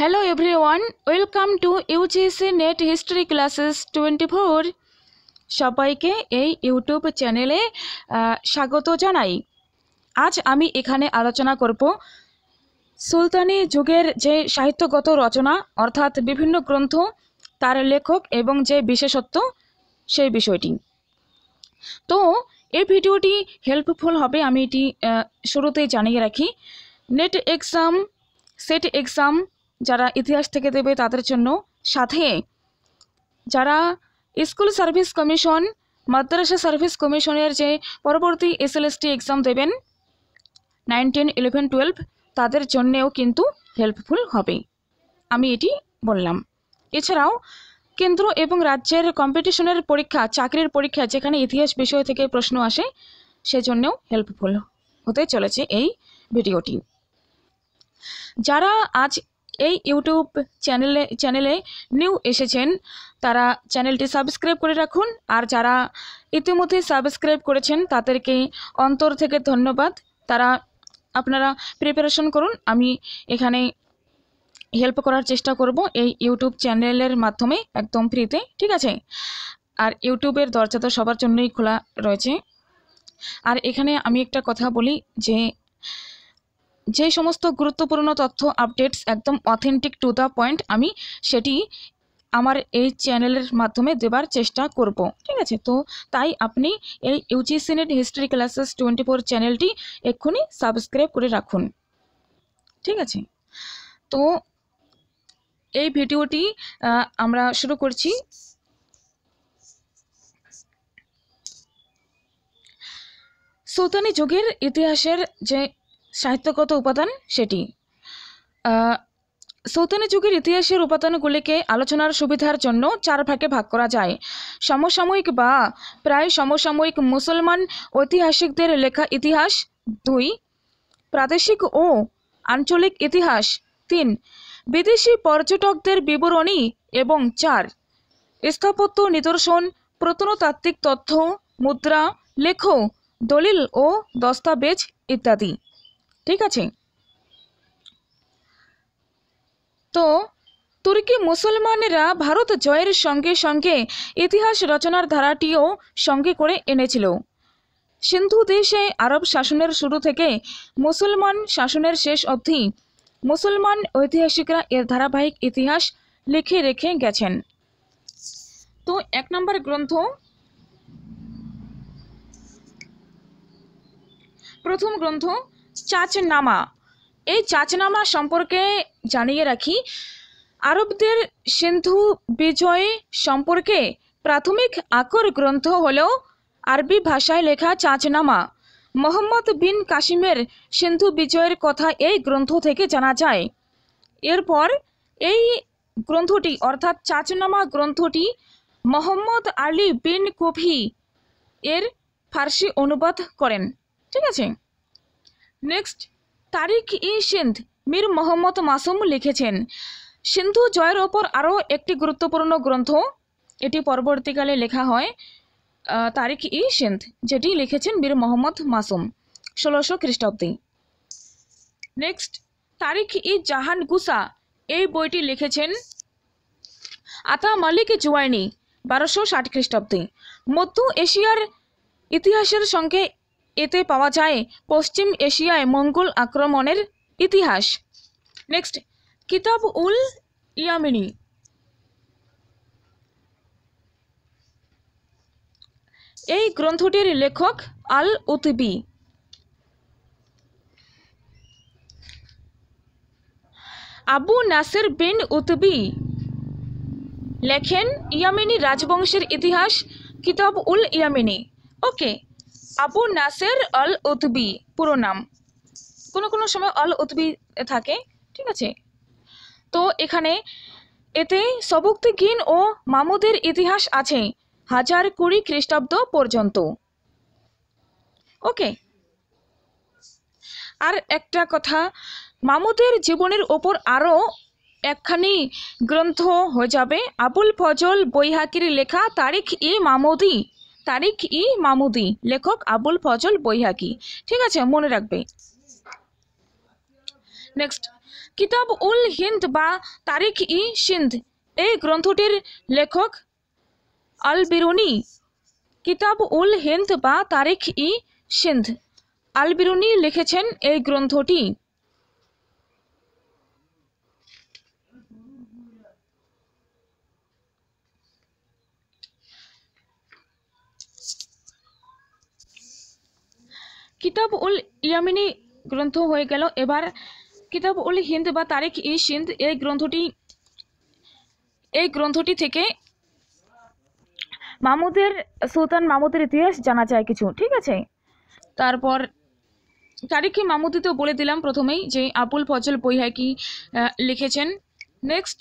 hello everyone welcome to UGC NET history classes twenty four সবাইকে এই YouTube চ্যানেলে স্বাগত জানাই আজ আমি এখানে আলোচনা করব সুলতানি যুগের যে সাহিত্যগত রচনা অর্থাৎ বিভিন্ন গ্রন্থ তার লেখক এবং যে বিশেষত্ব সেই বিষয়টি তো এই ভিডিওটি হেল্পফুল হবে আমি এটি শুরুতেই জানিয়ে রাখি নেট এক্সাম সেট এক্সাম যারা ইতিহাস থেকে দেবে তাদের জন্য সাথে যারা স্কুল সার্ভিস কমিশন মাদ্রাসা সার্ভিস কমিশনের যে পরবর্তী এসএলএসটি এক্সাম দেবেন নাইন টেন ইলেভেন টুয়েলভ তাদের জন্যেও কিন্তু হেল্পফুল হবে আমি এটি বললাম এছাড়াও কেন্দ্র এবং রাজ্যের কম্পিটিশনের পরীক্ষা চাকরির পরীক্ষা যেখানে ইতিহাস বিষয় থেকে প্রশ্ন আসে সেজন্যও হেল্পফুল হতে চলেছে এই ভিডিওটি যারা আজ এই ইউটিউব চ্যানেলে চ্যানেলে নিউ এসেছেন তারা চ্যানেলটি সাবস্ক্রাইব করে রাখুন আর যারা ইতিমধ্যে সাবস্ক্রাইব করেছেন তাদেরকে অন্তর থেকে ধন্যবাদ তারা আপনারা প্রিপারেশন করুন আমি এখানে হেল্প করার চেষ্টা করব এই ইউটিউব চ্যানেলের মাধ্যমে একদম ফ্রিতে ঠিক আছে আর ইউটিউবের দরজা তো সবার জন্যই খোলা রয়েছে আর এখানে আমি একটা কথা বলি যে যে সমস্ত গুরুত্বপূর্ণ তথ্য আপডেটস একদম অথেন্টিক টু দ্য পয়েন্ট আমি সেটি আমার এই চ্যানেলের মাধ্যমে দেবার চেষ্টা করব ঠিক আছে তো তাই আপনি এই UGC NET history classes twenty four চ্যানেলটি এক্ষুনি সাবস্ক্রাইব করে রাখুন ঠিক আছে তো এই ভিডিওটি আমরা শুরু করছি সুলতানি যুগের ইতিহাসের যে সাহিত্যগত উপাদান সেটি সৌতনী যুগের ইতিহাসের উপাদানগুলিকে আলোচনার সুবিধার জন্য চার ভাগে ভাগ করা যায় সমসাময়িক বা প্রায় সমসাময়িক মুসলমান ঐতিহাসিকদের লেখা ইতিহাস দুই প্রাদেশিক ও আঞ্চলিক ইতিহাস তিন বিদেশি পর্যটকদের বিবরণী এবং চার স্থাপত্য নিদর্শন প্রত্নতাত্ত্বিক তথ্য মুদ্রা লেখ দলিল ও দস্তাবেজ ইত্যাদি ঠিক আছে তো তুর্কি মুসলমানেরা ভারত জয়ের সঙ্গে সঙ্গে ইতিহাস রচনার ধারাটিও সঙ্গে করে এনেছিল সিন্ধু দেশে আরব শাসনের শুরু থেকে মুসলমান শাসনের শেষ অবধি মুসলমান ঐতিহাসিকরা এর ধারাবাহিক ইতিহাস লিখে রেখে গেছেন তো এক নম্বর গ্রন্থ প্রথম গ্রন্থ চাচনামা এই চাচনামা সম্পর্কে জানিয়ে রাখি আরবদের সিন্ধু বিজয় সম্পর্কে প্রাথমিক আকর গ্রন্থ হল আরবি ভাষায় লেখা চাচনামা মোহাম্মদ বিন কাশিমের সিন্ধু বিজয়ের কথা এই গ্রন্থ থেকে জানা যায় এরপর এই গ্রন্থটি অর্থাৎ চাচনামা গ্রন্থটি মোহাম্মদ আলী বিন কভি এর ফার্সি অনুবাদ করেন ঠিক আছে নেক্সট তারিক ই সিন্ধ মীর মোহাম্মদ মাসুম লিখেছেন সিন্ধু জয়ের ওপর আরও একটি গুরুত্বপূর্ণ গ্রন্থ এটি পরবর্তীকালে লেখা হয় তারিখ ই সিন্ধ যেটি লিখেছেন মীর মোহাম্মদ মাসুম ষোলোশো খ্রিস্টাব্দে নেক্সট তারিখ ই জাহান গুসা এই বইটি লিখেছেন আতা মালিক জুয়াইনি বারোশো ষাট খ্রিস্টাব্দে মধ্য এশিয়ার ইতিহাসের সঙ্গে এতে পাওয়া যায় পশ্চিম এশিয়ায় মঙ্গল আক্রমণের ইতিহাস নেক্সট কিতাব উল ইয়ামিনী এই গ্রন্থটির লেখক আল উতবি আবু নাসির বিন উতবি লেখেন ইয়ামিনী রাজবংশের ইতিহাস কিতাব উল ইয়ামিনী ওকে আবু নাসের অল উতবি পুরো নাম কোনো কোনো সময় অল উতবি থাকে ঠিক আছে তো এখানে এতে সবুক্তি গিন ও মামুদের ইতিহাস আছে হাজার কুড়ি খ্রিস্টাব্দ পর্যন্ত ওকে আর একটা কথা মামুদের জীবনের ওপর আরও একখানি গ্রন্থ হয়ে যাবে আবুল ফজল বৈহাকির লেখা তারিখ ই মামুদি তারিখ ই মামুদি লেখক আবুল ফজল বৈহাকি ঠিক আছে মনে রাখবে নেক্সট কিতাব উল হিন্দ বা তারিখ ই সিন্ধ এই গ্রন্থটির লেখক আল বিরুনি কিতাব উল হিন্দ বা তারিখ ই সিন্ধ আল বিরুনি লিখেছেন এই গ্রন্থটি কিতাব উল ইয়ামিনী গ্রন্থ হয়ে গেল এবার কিতাব উল হিন্দ বা তারিখ ই সিন্দ এই গ্রন্থটি এই গ্রন্থটি থেকে মামুদের সুলতান মামুদের ইতিহাস জানা যায় কিছু ঠিক আছে তারপর তারিখে মামুদি তো বলে দিলাম প্রথমেই যে আবুল ফজল বৈহাকি লিখেছেন নেক্সট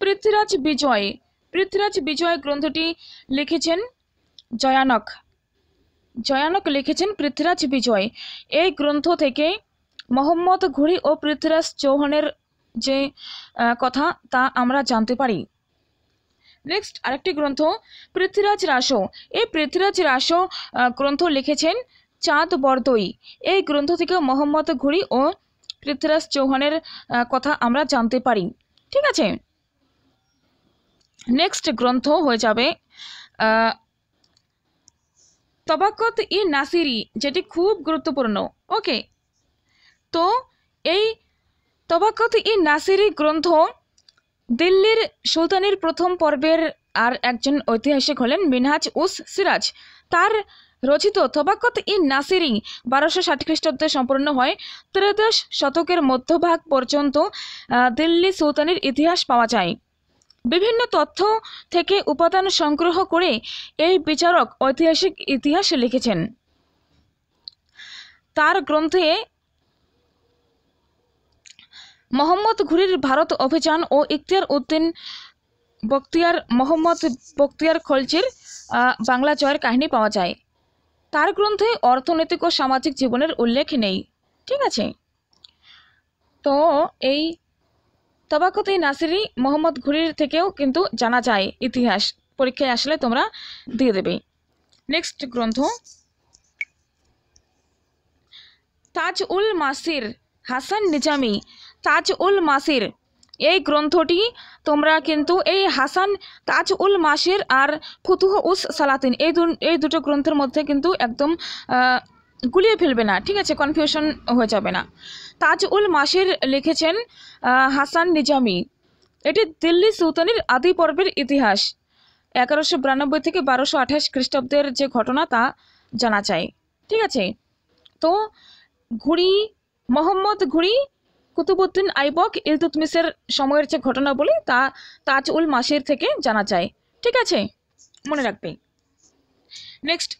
পৃথ্বীরাজ বিজয় পৃথ্বীরাজ বিজয় গ্রন্থটি লিখেছেন জয়ানক জয়ানক লিখেছেন পৃথ্বীরাজ বিজয় এই গ্রন্থ থেকে মোহাম্মদ ঘুরি ও পৃথ্বীরাজ চৌহানের যে কথা তা আমরা জানতে পারি নেক্সট আরেকটি গ্রন্থ পৃথ্বীরাজ রাসো এই পৃথ্বীরাজ রাসো গ্রন্থ লিখেছেন চাঁদ বর্দই এই গ্রন্থ থেকে মোহাম্মদ ঘুরি ও পৃথ্বীরাজ চৌহানের কথা আমরা জানতে পারি ঠিক আছে নেক্সট গ্রন্থ হয়ে যাবে তবাকত ই নাসিরি যেটি খুব গুরুত্বপূর্ণ ওকে তো এই তবাকত ই নাসিরি গ্রন্থ দিল্লির সুলতানের প্রথম পর্বের আর একজন ঐতিহাসিক হলেন মিনহাজ উস সিরাজ তার রচিত তবাকত ই নাসিরি বারোশো ষাট খ্রিস্টাব্দে সম্পূর্ণ হয় ত্রয়োদশ শতকের মধ্যভাগ পর্যন্ত দিল্লি সুলতানের ইতিহাস পাওয়া যায় বিভিন্ন তথ্য থেকে উপাদান সংগ্রহ করে এই বিচারক ঐতিহাসিক ইতিহাস লিখেছেন তার গ্রন্থে মোহাম্মদ ঘুরির ভারত অভিযান ও ইখতিয়ার উদ্দিন বক্তিয়ার মোহাম্মদ বক্তিয়ার খলচির বাংলা জয়ের কাহিনী পাওয়া যায় তার গ্রন্থে অর্থনৈতিক ও সামাজিক জীবনের উল্লেখ নেই ঠিক আছে তো এই তবাকতে নাসিরি মোহাম্মদ ঘুরির থেকেও কিন্তু জানা যায় ইতিহাস পরীক্ষায় আসলে তোমরা দিয়ে দেবে নেক্সট গ্রন্থ তাজ উল মাসির হাসান নিজামি তাজ উল মাসির এই গ্রন্থটি তোমরা কিন্তু এই হাসান তাজ উল মাসির আর ফুতুহ উস সালাতিন এই এই দুটো গ্রন্থের মধ্যে কিন্তু একদম গুলিয়ে ফেলবে না ঠিক আছে কনফিউশন হয়ে যাবে না তাজ উল মাসির লিখেছেন হাসান নিজামি এটি দিল্লি সুলতানির আদি পর্বের ইতিহাস এগারোশো বিরানব্বই থেকে বারোশো আঠাশ খ্রিস্টাব্দের যে ঘটনা তা জানা চায় ঠিক আছে তো ঘুড়ি মোহাম্মদ ঘুড়ি কুতুবুদ্দিন আইবক ইলতুতমিসের সময়ের যে ঘটনা বলি তা তাজ উল মাসির থেকে জানা চায় ঠিক আছে মনে রাখবে নেক্সট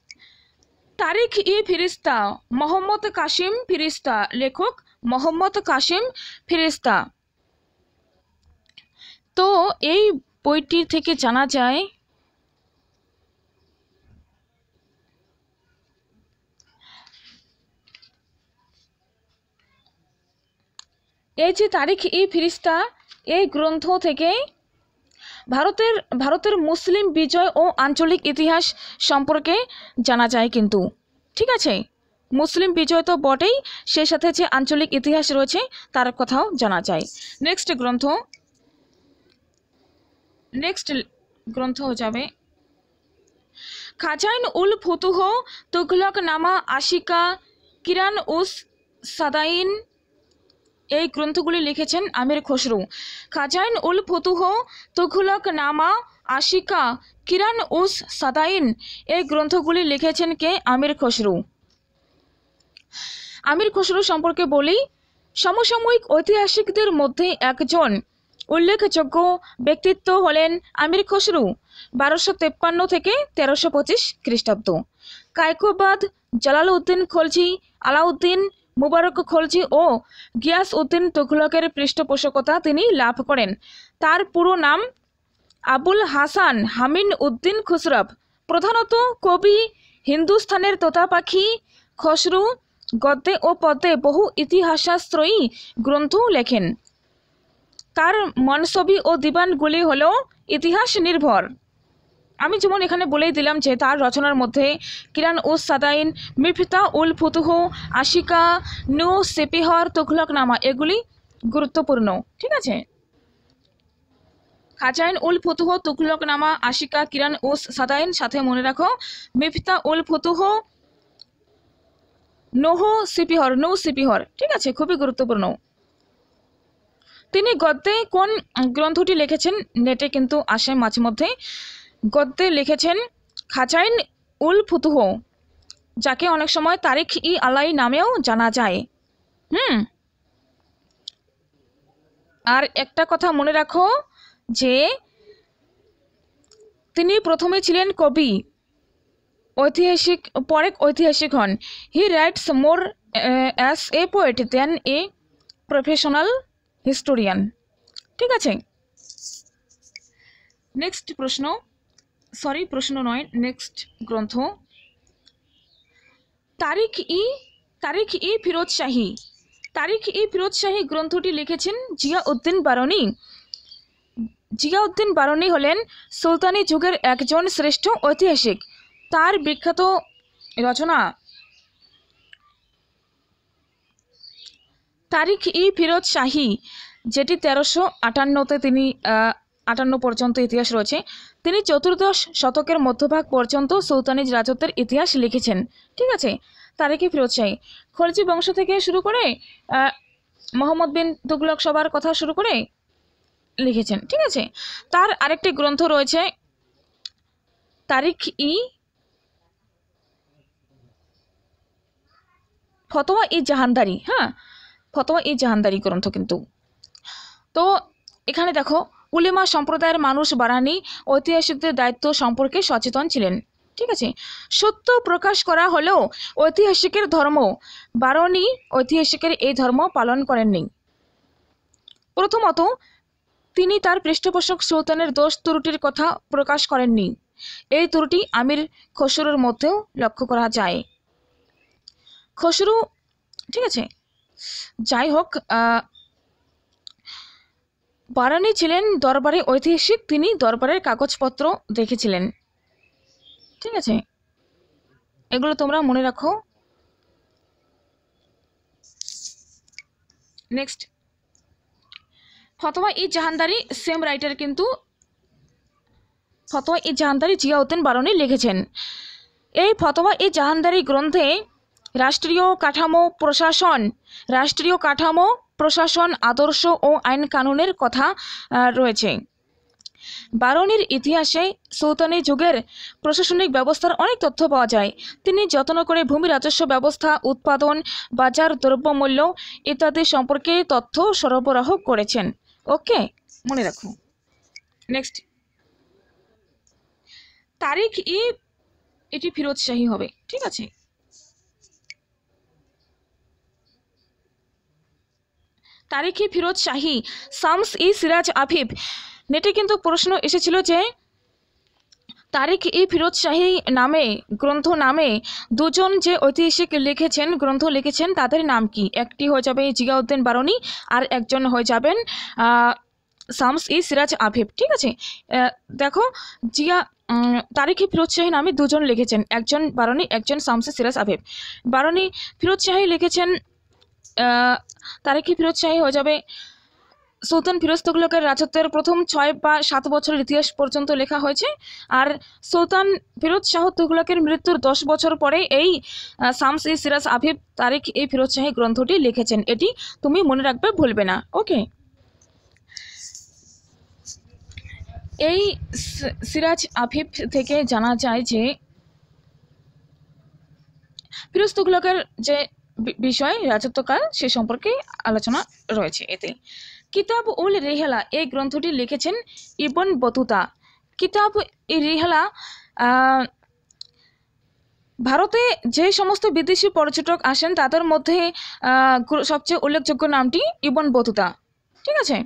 তারিখ ই ফিরিস্তা মোহাম্মদ কাশিম ফিরিস্তা লেখক মোহাম্মদ কাশিম ফিরিস্তা তো এই বইটি থেকে জানা যায় এই যে তারিখ ই ফিরিস্তা এই গ্রন্থ থেকেই ভারতের ভারতের মুসলিম বিজয় ও আঞ্চলিক ইতিহাস সম্পর্কে জানা যায় কিন্তু ঠিক আছে মুসলিম বিজয় তো বটেই সে সাথে যে আঞ্চলিক ইতিহাস রয়েছে তার কথাও জানা যায় নেক্সট গ্রন্থ নেক্সট গ্রন্থ যাবে খাজাইন উল ফুতুহ তুঘলক নামা আশিকা কিরান উস সাদাইন এই গ্রন্থগুলি লিখেছেন আমির খসরু খাজাইন উল ফতুহ তুঘলক নামা আশিকা কিরান উস সাদাইন এই গ্রন্থগুলি লিখেছেন কে আমির খসরু আমির খসরু সম্পর্কে বলি সমসাময়িক ঐতিহাসিকদের মধ্যে একজন উল্লেখযোগ্য ব্যক্তিত্ব হলেন আমির খসরু বারোশো তেপ্পান্ন থেকে তেরোশো পঁচিশ খ্রিস্টাব্দ কায়কোবাদ জালাল উদ্দিন খলজি আলাউদ্দিন মুবারক খলজি ও গিয়াস উদ্দিন তুঘলকের পৃষ্ঠপোষকতা তিনি লাভ করেন তার পুরো নাম আবুল হাসান হামিন উদ্দিন খুসরব প্রধানত কবি হিন্দুস্থানের তোতা পাখি খসরু গদ্যে ও পদ্যে বহু ইতিহাসাশ্রয়ী গ্রন্থ লেখেন তার মনসবি ও দিবানগুলি হল ইতিহাস নির্ভর আমি যেমন এখানে বলেই দিলাম যে তার রচনার মধ্যে কিরান উস সাদাইন মিফিতা উল ফুতুহ আশিকা নু সেপিহর তুঘলক নামা এগুলি গুরুত্বপূর্ণ ঠিক আছে খাজাইন উল ফুতুহ তুঘলক নামা আশিকা কিরান উস সাদাইন সাথে মনে রাখো মিফিতা উল ফুতুহ নৌহ সিপিহর নৌ সিপিহর ঠিক আছে খুবই গুরুত্বপূর্ণ তিনি গদ্যে কোন গ্রন্থটি লিখেছেন নেটে কিন্তু আসে মাঝে মধ্যে গদ্যে লিখেছেন খাজাইন উল ফুতুহ যাকে অনেক সময় তারিখ ই আলাই নামেও জানা যায় হুম আর একটা কথা মনে রাখো যে তিনি প্রথমে ছিলেন কবি ঐতিহাসিক পরে ঐতিহাসিক হন he writes more as a poet than a professional historian ঠিক আছে নেক্সট প্রশ্ন সরি প্রশ্ন নয় নেক্সট গ্রন্থ তারিখ ই তারিখ ই ফিরোজ শাহী তারিখ ই ফিরোজ শাহী গ্রন্থটি লিখেছেন জিয়া উদ্দিন বারণী উদ্দিন বারণী হলেন সুলতানি যুগের একজন শ্রেষ্ঠ ঐতিহাসিক তার বিখ্যাত রচনা তারিখ ই ফিরোজ শাহী যেটি তেরোশো আটান্নতে তিনি আটান্ন পর্যন্ত ইতিহাস রয়েছে তিনি চতুর্দশ শতকের মধ্যভাগ পর্যন্ত সুলতানিজ রাজত্বের ইতিহাস লিখেছেন ঠিক আছে তারেকে ফিরোজ শাহী খলজি বংশ থেকে শুরু করে মোহাম্মদ বিন তুগলক সবার কথা শুরু করে লিখেছেন ঠিক আছে তার আরেকটি গ্রন্থ রয়েছে তারিখ ই ফতোয়া ই জাহানদারি হ্যাঁ ফতোয়া ই জাহানদারি গ্রন্থ কিন্তু তো এখানে দেখো উলেমা সম্প্রদায়ের মানুষ বারানি ঐতিহাসিকদের দায়িত্ব সম্পর্কে সচেতন ছিলেন ঠিক আছে সত্য প্রকাশ করা হলেও ঐতিহাসিকের ধর্ম বারানি ঐতিহাসিকের এই ধর্ম পালন করেননি প্রথমত তিনি তার পৃষ্ঠপোষক সুলতানের দোষ ত্রুটির কথা প্রকাশ করেননি এই ত্রুটি আমির খসরুর মধ্যেও লক্ষ্য করা যায় খসরু ঠিক আছে যাই হোক বারানি ছিলেন দরবারে ঐতিহাসিক তিনি দরবারের কাগজপত্র দেখেছিলেন ঠিক আছে এগুলো তোমরা মনে রাখো নেক্সট ফতোয়া ই জাহানদারি সেম রাইটার কিন্তু ফতোয়া ই জাহানদারি জিয়াউদ্দিন বারনি লিখেছেন এই ফতোয়া ই জাহানদারি গ্রন্থে রাষ্ট্রীয় কাঠামো প্রশাসন রাষ্ট্রীয় কাঠামো প্রশাসন আদর্শ ও আইন কানুনের কথা রয়েছে বারনির ইতিহাসে সৌতানি যুগের প্রশাসনিক ব্যবস্থার অনেক তথ্য পাওয়া যায় তিনি যত্ন করে ভূমি রাজস্ব ব্যবস্থা উৎপাদন বাজার দ্রব্যমূল্য ইত্যাদি সম্পর্কে তথ্য সরবরাহ করেছেন ওকে মনে রাখো নেক্সট তারিখ ই এটি ফিরোজশাহী হবে ঠিক আছে তারিখি ফিরোজ শাহি শামস ই সিরাজ আফিফ নেটে কিন্তু প্রশ্ন এসেছিল যে তারিখ ই ফিরোজ শাহী নামে গ্রন্থ নামে দুজন যে ঐতিহাসিক লিখেছেন গ্রন্থ লিখেছেন তাদের নাম কি একটি হয়ে যাবে জিয়াউদ্দিন বারনি আর একজন হয়ে যাবেন শামস ই সিরাজ আফিফ ঠিক আছে দেখো জিয়া তারিখি ফিরোজ শাহী নামে দুজন লিখেছেন একজন বারনি একজন শামসে সিরাজ আফিফ বারনি ফিরোজ শাহী লিখেছেন তারেকি ফিরোজ শাহী হয়ে যাবে সুলতান ফিরোজ তুগলকের রাজত্বের প্রথম ছয় বা সাত বছরের ইতিহাস পর্যন্ত লেখা হয়েছে আর সুলতান ফিরোজ শাহ তুগলকের মৃত্যুর দশ বছর পরে এই শামস ই সিরাজ আফিফ তারিখ এই ফিরোজ শাহী গ্রন্থটি লিখেছেন এটি তুমি মনে রাখবে ভুলবে না ওকে এই সিরাজ আফিফ থেকে জানা যায় যে ফিরোজ তুগলকের যে বিষয় রাজত্বকাল সে সম্পর্কে আলোচনা রয়েছে এতে কিতাব উল রেহেলা এই গ্রন্থটি লিখেছেন ইবন বতুতা কিতাব রেহেলা ভারতে যে সমস্ত বিদেশি পর্যটক আসেন তাদের মধ্যে সবচেয়ে উল্লেখযোগ্য নামটি ইবন বতুতা ঠিক আছে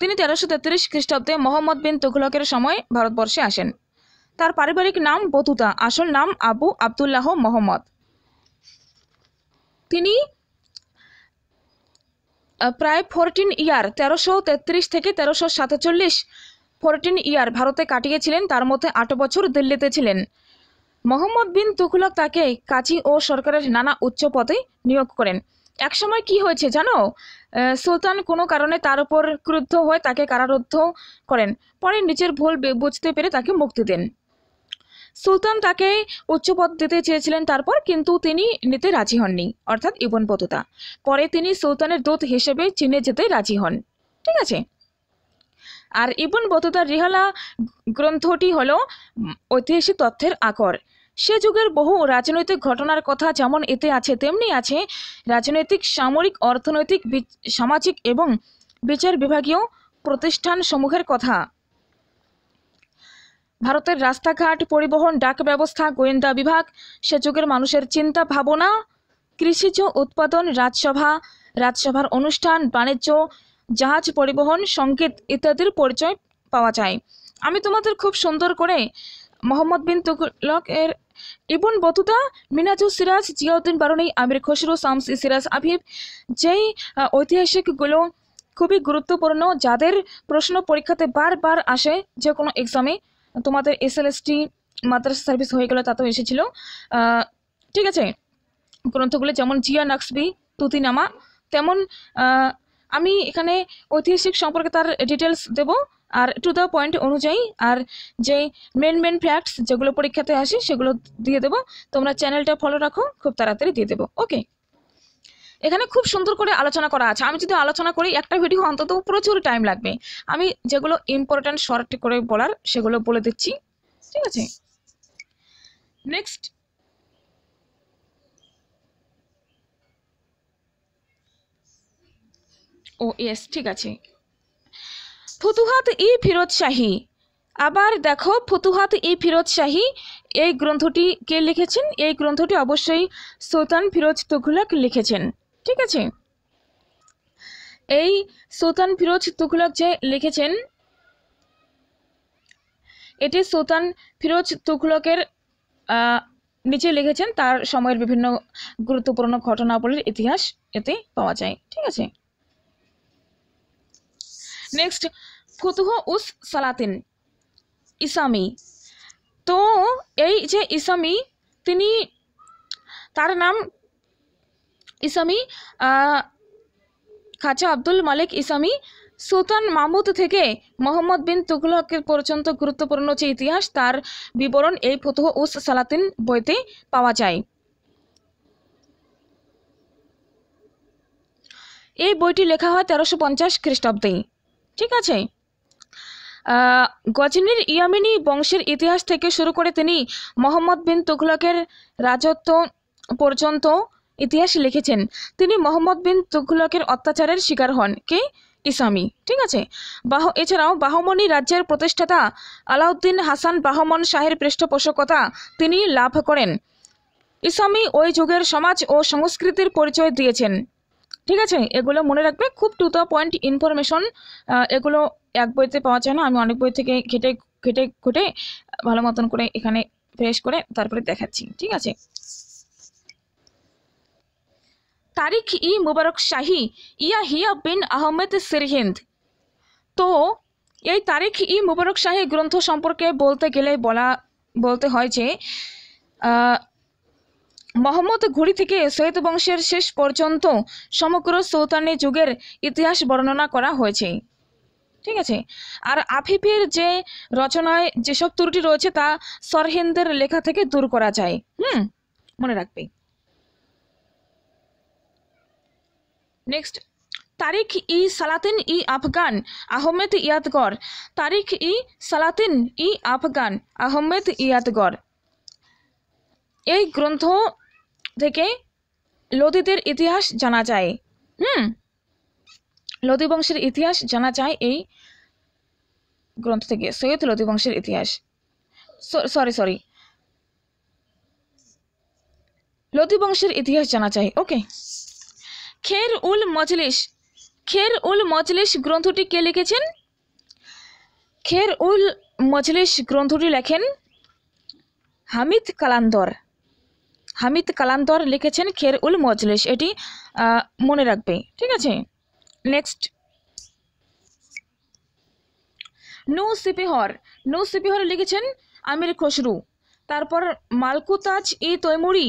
তিনি তেরোশো তেত্রিশ খ্রিস্টাব্দে মোহাম্মদ বিন তুঘলকের সময় ভারতবর্ষে আসেন তার পারিবারিক নাম বতুতা আসল নাম আবু আবদুল্লাহ মোহাম্মদ তিনি প্রায় ফোরটিন ইয়ার তেরোশো তেত্রিশ থেকে তেরোশো সাতচল্লিশ ফোরটিন ইয়ার ভারতে কাটিয়েছিলেন তার মধ্যে আট বছর দিল্লিতে ছিলেন মোহাম্মদ বিন তুঘলক তাকে কাচি ও সরকারের নানা উচ্চ পদে নিয়োগ করেন একসময় কি হয়েছে জানো সুলতান কোনো কারণে তার উপর ক্রুদ্ধ হয়ে তাকে কারারুদ্ধ করেন পরে নিজের ভুল বুঝতে পেরে তাকে মুক্তি দেন সুলতান তাকে উচ্চপদ দিতে চেয়েছিলেন তারপর কিন্তু তিনি নিতে রাজি হননি অর্থাৎ ইবনপতুতা পরে তিনি সুলতানের দূত হিসেবে চিনে যেতে রাজি হন ঠিক আছে আর ইবন বতুতার রিহালা গ্রন্থটি হল ঐতিহাসিক তথ্যের আকর সে যুগের বহু রাজনৈতিক ঘটনার কথা যেমন এতে আছে তেমনি আছে রাজনৈতিক সামরিক অর্থনৈতিক সামাজিক এবং বিচার বিভাগীয় প্রতিষ্ঠান সমূহের কথা ভারতের রাস্তাঘাট পরিবহন ডাক ব্যবস্থা গোয়েন্দা বিভাগ সে যুগের মানুষের চিন্তা ভাবনা কৃষিজ উৎপাদন রাজসভা রাজসভার অনুষ্ঠান বাণিজ্য জাহাজ পরিবহন সংকেত ইত্যাদির পরিচয় পাওয়া যায় আমি তোমাদের খুব সুন্দর করে মোহাম্মদ বিন তুগলক এর ইবন বতুতা মিনাজু সিরাজ জিয়াউদ্দিন বারুনি আমির খসরু সামসি সিরাজ আফিফ যেই ঐতিহাসিকগুলো খুবই গুরুত্বপূর্ণ যাদের প্রশ্ন পরীক্ষাতে বারবার আসে যে কোনো এক্সামে তোমাদের এস এল এসটি মাদ্রাসা সার্ভিস হয়ে গেলে তাতেও এসেছিল ঠিক আছে গ্রন্থগুলো যেমন জিয়া নাকসবি তুতিনামা তেমন আমি এখানে ঐতিহাসিক সম্পর্কে তার ডিটেলস দেব আর টু দ্য পয়েন্ট অনুযায়ী আর যে মেন মেন ফ্যাক্টস যেগুলো পরীক্ষাতে আসে সেগুলো দিয়ে দেবো তোমরা চ্যানেলটা ফলো রাখো খুব তাড়াতাড়ি দিয়ে দেবো ওকে এখানে খুব সুন্দর করে আলোচনা করা আছে আমি যদি আলোচনা করি একটা ভিডিও অন্তত প্রচুর টাইম লাগবে আমি যেগুলো ইম্পর্ট্যান্ট শর্ট করে বলার সেগুলো বলে দিচ্ছি ঠিক আছে নেক্সট ও ইয়েস ঠিক আছে ফুতুহাত ই ফিরোজ শাহী আবার দেখো ফুতুহাত ই ফিরোজ শাহী এই গ্রন্থটি কে লিখেছেন এই গ্রন্থটি অবশ্যই সুলতান ফিরোজ তুঘলক লিখেছেন ঠিক আছে এই সুলতান ফিরোজ তুঘলক যে লিখেছেন এটি সুলতান ফিরোজ তুঘলকের নিচে লিখেছেন তার সময়ের বিভিন্ন গুরুত্বপূর্ণ ঘটনাবলীর ইতিহাস এতে পাওয়া যায় ঠিক আছে নেক্সট ফুতুহ উস সালাতিন ইসামি তো এই যে ইসামি তিনি তার নাম ইসামি খাচা আব্দুল মালিক ইসামি সুলতান মাহমুদ থেকে মোহাম্মদ বিন তুগলক পর্যন্ত গুরুত্বপূর্ণ যে ইতিহাস তার বিবরণ এই ফতুহ উস সালাতিন বইতে পাওয়া যায় এই বইটি লেখা হয় তেরোশো পঞ্চাশ খ্রিস্টাব্দেই ঠিক আছে গজনীর ইয়ামিনী বংশের ইতিহাস থেকে শুরু করে তিনি মোহাম্মদ বিন তুঘলকের রাজত্ব পর্যন্ত ইতিহাস লিখেছেন তিনি মোহাম্মদ বিন তুঘলকের অত্যাচারের শিকার হন কে ইসামি ঠিক আছে বাহ এছাড়াও বাহমনি রাজ্যের প্রতিষ্ঠাতা আলাউদ্দিন হাসান বাহমন শাহের পৃষ্ঠপোষকতা তিনি লাভ করেন ইসামি ওই যুগের সমাজ ও সংস্কৃতির পরিচয় দিয়েছেন ঠিক আছে এগুলো মনে রাখবে খুব টু দ্য পয়েন্ট ইনফরমেশন এগুলো এক বইতে পাওয়া যায় না আমি অনেক বই থেকে ঘেটে ঘেটে ঘুটে ভালো মতন করে এখানে ফ্রেশ করে তারপরে দেখাচ্ছি ঠিক আছে তারিখ ই মুবারক শাহি ইয়া হিয়া বিন আহমেদ সিরহিন্দ তো এই তারিখ ই মুবারক শাহি গ্রন্থ সম্পর্কে বলতে গেলে বলা বলতে হয় যে মোহাম্মদ ঘুড়ি থেকে সৈয়দ বংশের শেষ পর্যন্ত সমগ্র সৌতানি যুগের ইতিহাস বর্ণনা করা হয়েছে ঠিক আছে আর আফিফের যে রচনায় যেসব ত্রুটি রয়েছে তা সরহিন্দের লেখা থেকে দূর করা যায় হুম মনে রাখবে নেক্সট তারিখ ই সালাতিন ই আফগান আহমেদ ইয়াদগর তারিখ ই সালাতিন ই আফগান আহমেদ ইয়াদগর এই গ্রন্থ থেকে লোদিদের ইতিহাস জানা যায় হুম লোদি বংশের ইতিহাস জানা যায় এই গ্রন্থ থেকে সৈয়দ লোদি বংশের ইতিহাস সরি সরি লোদি বংশের ইতিহাস জানা যায় ওকে খের উল মজলিস খের উল মজলিস গ্রন্থটি কে লিখেছেন খের উল মজলিস গ্রন্থটি লেখেন হামিদ কালান্দর হামিদ কালান্তর লিখেছেন খের উল মজলিস এটি মনে রাখবে ঠিক আছে নেক্সট নু সিপিহর নু সিপিহর লিখেছেন আমির খসরু তারপর মালকুতাজ ই তৈমুরি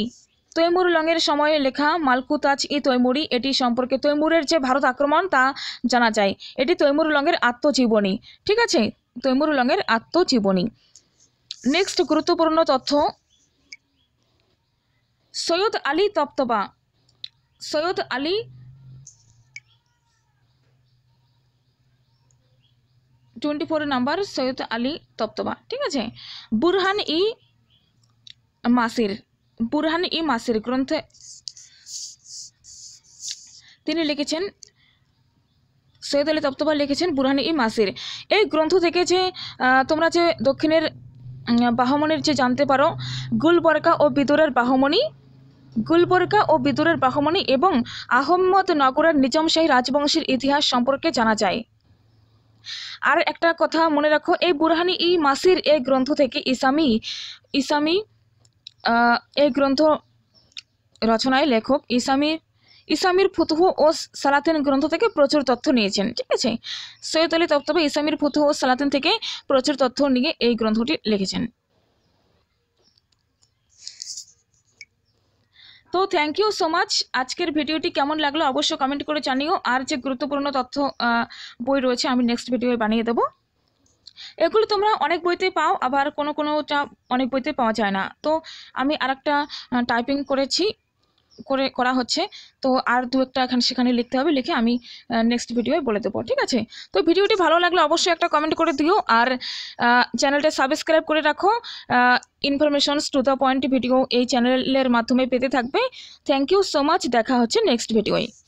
তৈমুর লংয়ের সময়ে লেখা মালকুতাজ ই তৈমুরি এটি সম্পর্কে তৈমুরের যে ভারত আক্রমণ তা জানা যায় এটি তৈমুর লংয়ের আত্মজীবনী ঠিক আছে তৈমুর লংয়ের আত্মজীবনী নেক্সট গুরুত্বপূর্ণ তথ্য Syed Ali Tabatabai Syed Ali twenty four number Syed Ali Tabatabai ঠিক আছে বুরহান ই মাসির বুরহান ই মাসের গ্রন্থে তিনি লিখেছেন সৈয়দ আলী তপ্তবা লিখেছেন বুরহান ই মাসির এই গ্রন্থ থেকে যে তোমরা যে দক্ষিণের বাহমনির যে জানতে পারো গুলবরকা ও বিদুরের বাহমণি গুলবরকা ও বিদুরের বাহমণি এবং আহম্মদনগরের নিজমশাহী রাজবংশের ইতিহাস সম্পর্কে জানা যায় আর একটা কথা মনে রাখো এই বুরহানি ই মাসির এই গ্রন্থ থেকে ইসামি ইসামি এই গ্রন্থ রচনায় লেখক ইসামির ইসামির ফুতুহ ও সালাতেন গ্রন্থ থেকে প্রচুর তথ্য নিয়েছেন ঠিক আছে সৈয়দ আলী তপ্তবা ইসামির ফুতুহ ও সালাতেন থেকে প্রচুর তথ্য নিয়ে এই গ্রন্থটি লিখেছেন তো থ্যাংক ইউ সো মাচ আজকের ভিডিওটি কেমন লাগলো অবশ্যই কমেন্ট করে জানিও আর যে গুরুত্বপূর্ণ তথ্য বই রয়েছে আমি নেক্সট ভিডিও বানিয়ে দেবো এগুলো তোমরা অনেক বইতে পাও আবার কোনো কোনোটা অনেক বইতে পাওয়া যায় না তো আমি আর একটা টাইপিং করেছি করে করা হচ্ছে তো আর দু একটা এখানে সেখানে লিখতে হবে লিখে আমি নেক্সট ভিডিওয়ে বলে দেবো ঠিক আছে তো ভিডিওটি ভালো লাগলে অবশ্যই একটা কমেন্ট করে দিও আর চ্যানেলটা সাবস্ক্রাইব করে রাখো informations to the point video এই চ্যানেলের মাধ্যমে পেতে থাকবে থ্যাংক ইউ সো মাচ দেখা হচ্ছে নেক্সট ভিডিওয়ে